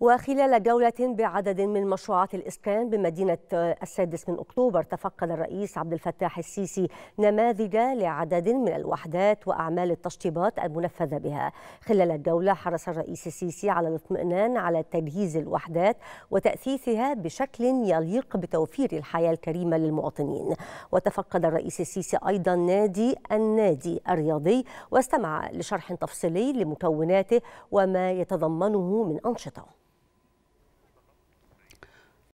وخلال جولة بعدد من مشروعات الإسكان بمدينة آه، السادس من أكتوبر تفقد الرئيس عبد الفتاح السيسي نماذج لعدد من الوحدات وأعمال التشطيبات المنفذة بها خلال الجولة حرص الرئيس السيسي على الاطمئنان على تجهيز الوحدات وتأثيثها بشكل يليق بتوفير الحياة الكريمة للمواطنين وتفقد الرئيس السيسي أيضا نادي النادي الرياضي واستمع لشرح تفصيلي لمكوناته وما يتضمنه من أنشطة